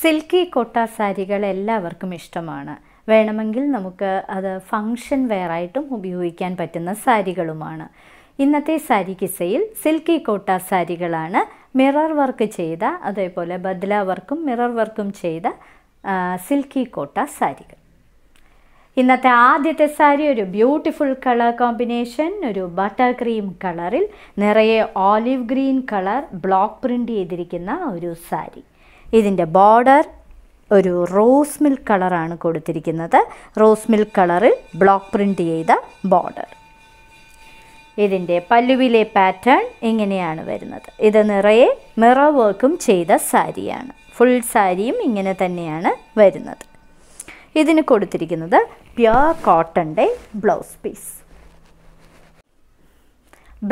silky കൊട്ട സാരികൾ എല്ലാവർക്കും ഇഷ്ടമാണ് വേണമെങ്കിൽ നമുക്ക് അത് ഫങ്ഷൻ വെയറായിട്ടും ഉപയോഗിക്കാൻ പറ്റുന്ന സാരികളുമാണ് ഇന്നത്തെ സാരി കിസയിൽ സിൽക്കി കോട്ട സാരികളാണ് മിറർ വർക്ക് ചെയ്ത അതേപോലെ ബദ്ല വർക്കും മിറർ വർക്കും ചെയ്ത സിൽക്കി കോട്ട സാരികൾ ഇന്നത്തെ ആദ്യത്തെ സാരി ഒരു ബ്യൂട്ടിഫുൾ കളർ കോമ്പിനേഷൻ ഒരു ബട്ടർ ക്രീം കളറിൽ നിറയെ olive green colour block print ചെയ്തിരിക്കുന്ന ഒരു സാരി ഇതിൻ്റെ ബോർഡർ ഒരു റോസ് മിൽക്ക് കളറാണ് കൊടുത്തിരിക്കുന്നത് റോസ് മിൽക്ക് കളറിൽ ബ്ലോക്ക് പ്രിൻ്റ് ചെയ്ത ബോർഡർ ഇതിൻ്റെ പല്ലുവിലെ പാറ്റേൺ ഇങ്ങനെയാണ് വരുന്നത് ഇത് നിറയെ മിറ വർക്കും ചെയ്ത സാരിയാണ് ഫുൾ സാരിയും ഇങ്ങനെ തന്നെയാണ് വരുന്നത് ഇതിന് കൊടുത്തിരിക്കുന്നത് പ്യുവർ കോട്ടൻ്റെ blouse piece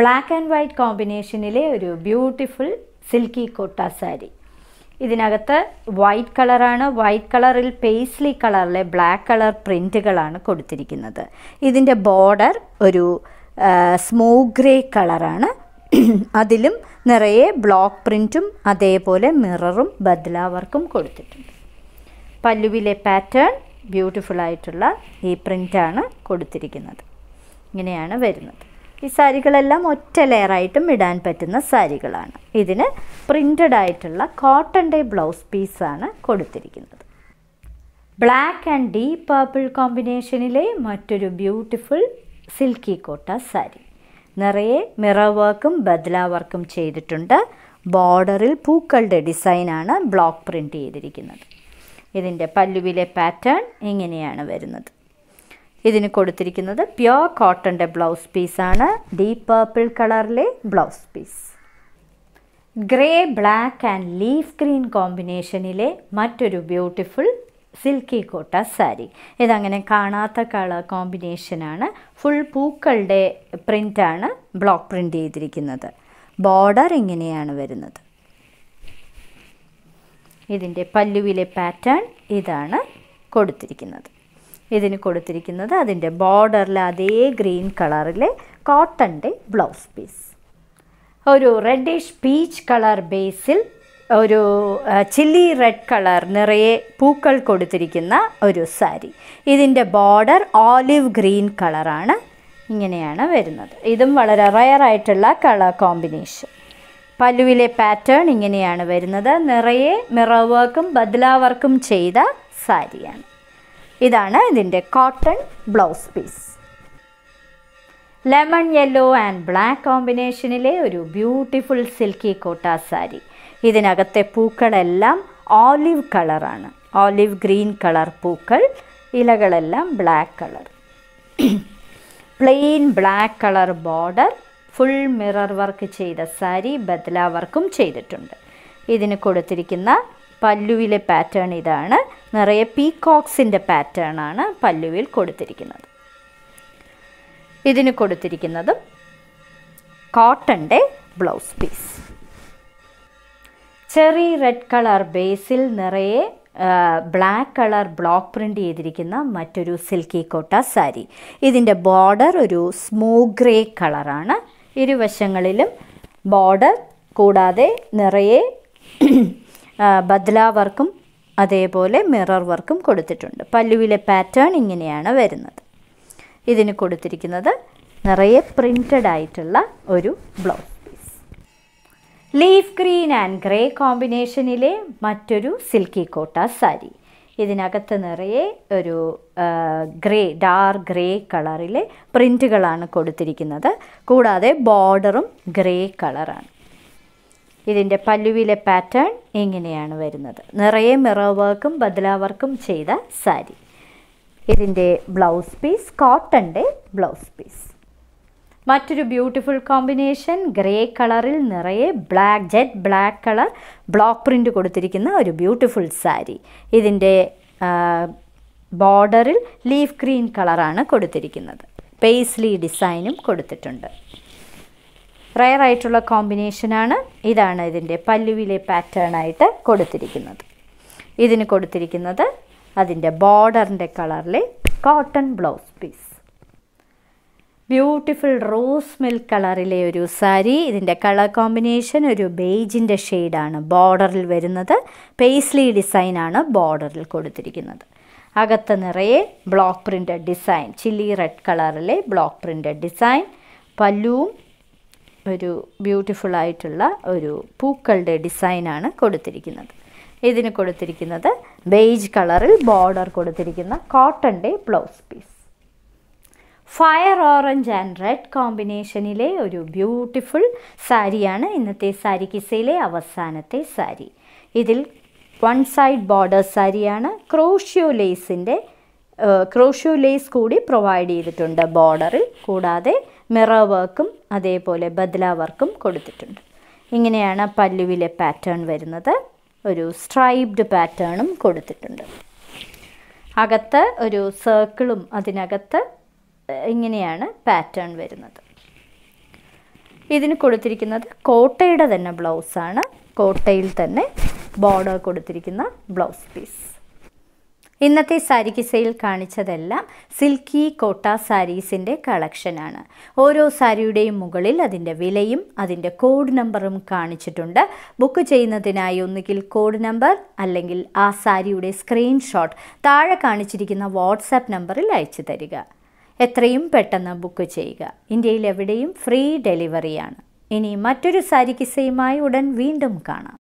black and white കോമ്പിനേഷനിലെ ഒരു ബ്യൂട്ടിഫുൾ സിൽക്കി കോട്ട സാരി ഇതിനകത്ത് വൈറ്റ് കളറാണ് വൈറ്റ് കളറിൽ പേസ്ലി കളറിലെ ബ്ലാക്ക് കളർ പ്രിൻറ്റുകളാണ് കൊടുത്തിരിക്കുന്നത് ഇതിൻ്റെ ബോർഡർ ഒരു സ്മൂ ഗ്രേ കളറാണ് അതിലും നിറയെ ബ്ലോക്ക് പ്രിൻറ്റും അതേപോലെ മിററും ബദ്ലാവർക്കും കൊടുത്തിട്ടുണ്ട് പല്ലുവിലെ പാറ്റേൺ ബ്യൂട്ടിഫുള്ളായിട്ടുള്ള ഈ പ്രിൻ്റാണ് കൊടുത്തിരിക്കുന്നത് ഇങ്ങനെയാണ് വരുന്നത് ഈ സാരികളെല്ലാം ഒറ്റ ലെയറായിട്ടും ഇടാൻ പറ്റുന്ന സാരികളാണ് ഇതിന് പ്രിൻ്റഡ് ആയിട്ടുള്ള കോട്ടൻ്റെ ബ്ലൗസ് പീസാണ് കൊടുത്തിരിക്കുന്നത് ബ്ലാക്ക് ആൻഡ് ഡീപ്പ് പർപ്പിൾ കോമ്പിനേഷനിലെ മറ്റൊരു ബ്യൂട്ടിഫുൾ സിൽക്കി കോട്ട സാരി നിറയെ മിറർ വർക്കും ബദ്ല വർക്കും ചെയ്തിട്ടുണ്ട് ബോർഡറിൽ പൂക്കളുടെ ഡിസൈനാണ് ബ്ലോക്ക് പ്രിൻ്റ് ചെയ്തിരിക്കുന്നത് ഇതിൻ്റെ പല്ലുവിലെ പാറ്റേൺ ഇങ്ങനെയാണ് വരുന്നത് ഇതിന് കൊടുത്തിരിക്കുന്നത് പ്യുവർ കോട്ടൻ്റെ ബ്ലൗസ് പീസാണ് ഡീപ്പ് പർപ്പിൾ കളറിലെ blouse piece grey black and leaf green കോമ്പിനേഷനിലെ മറ്റൊരു ബ്യൂട്ടിഫുൾ സിൽക്കി കോട്ട സാരി ഇതങ്ങനെ കാണാത്ത കളർ കോമ്പിനേഷനാണ് ഫുൾ പൂക്കളുടെ പ്രിൻ്റാണ് ബ്ലോക്ക് പ്രിൻ്റ് ചെയ്തിരിക്കുന്നത് ബോർഡർ ഇങ്ങനെയാണ് വരുന്നത് ഇതിൻ്റെ പല്ലുവിലെ പാറ്റേൺ ഇതാണ് കൊടുത്തിരിക്കുന്നത് ഇതിന് കൊടുത്തിരിക്കുന്നത് അതിൻ്റെ ബോർഡറിൽ അതേ ഗ്രീൻ കളറിലെ കോട്ടൻ്റെ ബ്ലൗസ് പീസ് ഒരു റെഡിഷ് പീച്ച് കളർ ബേസിൽ ഒരു ചില്ലി റെഡ് കളർ നിറയെ പൂക്കൾ കൊടുത്തിരിക്കുന്ന ഒരു സാരി ഇതിൻ്റെ ബോർഡർ ഓലിവ് ഗ്രീൻ കളറാണ് ഇങ്ങനെയാണ് വരുന്നത് ഇതും വളരെ റയറായിട്ടുള്ള കളർ കോമ്പിനേഷൻ പല്ലുവിലെ പാറ്റേൺ ഇങ്ങനെയാണ് വരുന്നത് നിറയെ മിറ വർക്കും ബദ്ലാ വർക്കും ചെയ്ത സാരിയാണ് ഇതാണ് ഇതിൻ്റെ cotton blouse piece lemon yellow and black കോമ്പിനേഷനിലെ ഒരു ബ്യൂട്ടിഫുൾ സിൽക്കി കോട്ട സാരി ഇതിനകത്തെ പൂക്കളെല്ലാം ഓലിവ് കളറാണ് ഓലിവ് ഗ്രീൻ കളർ പൂക്കൾ ഇലകളെല്ലാം black colour plain black colour border full mirror work ചെയ്ത സാരി ബദല വർക്കും ചെയ്തിട്ടുണ്ട് ഇതിന് കൊടുത്തിരിക്കുന്ന പല്ലുവിലെ പാറ്റേൺ ഇതാണ് നിറയെ പീകോക്സിൻ്റെ പാറ്റേൺ ആണ് പല്ലുവിൽ കൊടുത്തിരിക്കുന്നത് ഇതിന് കൊടുത്തിരിക്കുന്നത് കോട്ടൻ്റെ blouse piece cherry red colour ബേസിൽ നിറയെ ബ്ലാക്ക് കളർ ബ്ലോക്ക് പ്രിൻ്റ് ചെയ്തിരിക്കുന്ന മറ്റൊരു സിൽക്കി കോട്ട സാരി ഇതിൻ്റെ ബോർഡർ ഒരു സ്മൂ ഗ്രേ കളറാണ് ഇരുവശങ്ങളിലും ബോർഡർ കൂടാതെ നിറയെ ബദ്ലാ വർക്കും അതേപോലെ മിറർ വർക്കും കൊടുത്തിട്ടുണ്ട് പല്ലുവിലെ പാറ്റേൺ ഇങ്ങനെയാണ് വരുന്നത് ഇതിന് കൊടുത്തിരിക്കുന്നത് നിറയെ പ്രിൻറ്റഡ് ആയിട്ടുള്ള ഒരു blouse piece leaf green and grey കോമ്പിനേഷനിലെ മറ്റൊരു സിൽക്കി കോട്ട സാരി ഇതിനകത്ത് നിറയെ ഒരു ഗ്രേ ഡാർക്ക് ഗ്രേ കളറിലെ പ്രിൻറ്റുകളാണ് കൊടുത്തിരിക്കുന്നത് കൂടാതെ ബോർഡറും ഗ്രേ കളറാണ് ഇതിൻ്റെ പല്ലുവിലെ പാറ്റേൺ ഇങ്ങനെയാണ് വരുന്നത് നിറയെ മിറർ വർക്കും ബദലാ വർക്കും ചെയ്ത സാരി ഇതിൻ്റെ ബ്ലൗസ് പീസ് കോട്ടൻ്റെ ബ്ലൗസ് പീസ് മറ്റൊരു ബ്യൂട്ടിഫുൾ കോമ്പിനേഷൻ ഗ്രേ കളറിൽ നിറയെ black jet black colour block print കൊടുത്തിരിക്കുന്ന ഒരു ബ്യൂട്ടിഫുൾ സാരി ഇതിൻ്റെ ബോർഡറിൽ ലീഫ് ഗ്രീൻ കളറാണ് കൊടുത്തിരിക്കുന്നത് പേസ്ലി ഡിസൈനും കൊടുത്തിട്ടുണ്ട് റയർ ആയിട്ടുള്ള കോമ്പിനേഷനാണ് ഇതാണ് ഇതിൻ്റെ പല്ലുവിലെ പാറ്റേൺ ആയിട്ട് കൊടുത്തിരിക്കുന്നത് ഇതിന് കൊടുത്തിരിക്കുന്നത് അതിൻ്റെ ബോർഡറിൻ്റെ കളറിലെ cotton blouse piece beautiful rose milk കളറിലെ ഒരു സാരി ഇതിൻ്റെ കളർ കോമ്പിനേഷൻ ഒരു ബേജിൻ്റെ ഷെയ്ഡാണ് ബോർഡറിൽ വരുന്നത് പേസ്ലി ഡിസൈനാണ് ബോർഡറിൽ കൊടുത്തിരിക്കുന്നത് അകത്ത് നിറയെ block printed design chilli red കളറിലെ ബ്ലോക്ക് പ്രിൻ്റഡ് ഡിസൈൻ പല്ലുവും ഒരു ബ്യൂട്ടിഫുൾ ആയിട്ടുള്ള ഒരു പൂക്കളുടെ ഡിസൈനാണ് കൊടുത്തിരിക്കുന്നത് ഇതിന് കൊടുത്തിരിക്കുന്നത് ബെയ്ജ് കളറിൽ ബോർഡർ കൊടുത്തിരിക്കുന്ന കോട്ടൻ്റെ blouse piece fire orange and red കോമ്പിനേഷനിലെ ഒരു ബ്യൂട്ടിഫുൾ സാരിയാണ് ഇന്നത്തെ സാരി കിസയിലെ അവസാനത്തെ സാരി ഇതിൽ വൺ സൈഡ് ബോർഡർ സാരിയാണ് ക്രോഷ്യോ ലേസിൻ്റെ ക്രോഷ്യോ ലേസ് കൂടി പ്രൊവൈഡ് ചെയ്തിട്ടുണ്ട് ബോർഡറിൽ കൂടാതെ മിറർ വർക്കും അതേപോലെ ബദല വർക്കും കൊടുത്തിട്ടുണ്ട് ഇങ്ങനെയാണ് പല്ലുവിലെ പാറ്റേൺ വരുന്നത് ഒരു സ്ട്രൈബ്ഡ് പാറ്റേണും കൊടുത്തിട്ടുണ്ട് അകത്ത് ഒരു സർക്കിളും അതിനകത്ത് ഇങ്ങനെയാണ് പാറ്റേൺ വരുന്നത് ഇതിന് കൊടുത്തിരിക്കുന്നത് കോട്ടയുടെ തന്നെ ബ്ലൗസാണ് കോട്ടയിൽ തന്നെ ബോർഡർ കൊടുത്തിരിക്കുന്ന ബ്ലൗസ് പീസ് ഇന്നത്തെ സാരിക്ക് സെയിൽ കാണിച്ചതെല്ലാം സിൽക്കി കോട്ട സാരീസിൻ്റെ കളക്ഷനാണ് ഓരോ സാരിയുടെയും മുകളിൽ അതിൻ്റെ വിലയും അതിൻ്റെ കോഡ് നമ്പറും കാണിച്ചിട്ടുണ്ട് ബുക്ക് ചെയ്യുന്നതിനായി ഒന്നുകിൽ കോഡ് നമ്പർ അല്ലെങ്കിൽ ആ സാരിയുടെ സ്ക്രീൻഷോട്ട് താഴെ കാണിച്ചിരിക്കുന്ന വാട്സാപ്പ് നമ്പറിൽ അയച്ചു തരിക എത്രയും പെട്ടെന്ന് ബുക്ക് ചെയ്യുക ഇന്ത്യയിൽ എവിടെയും ഫ്രീ ഡെലിവറിയാണ് ഇനി മറ്റൊരു സാരി ഉടൻ വീണ്ടും കാണാം